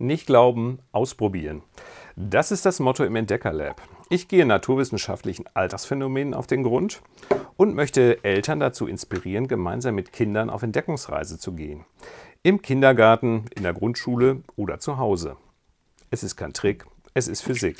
Nicht glauben, ausprobieren. Das ist das Motto im Entdeckerlab. Ich gehe naturwissenschaftlichen Altersphänomenen auf den Grund und möchte Eltern dazu inspirieren, gemeinsam mit Kindern auf Entdeckungsreise zu gehen. Im Kindergarten, in der Grundschule oder zu Hause. Es ist kein Trick, es ist Physik.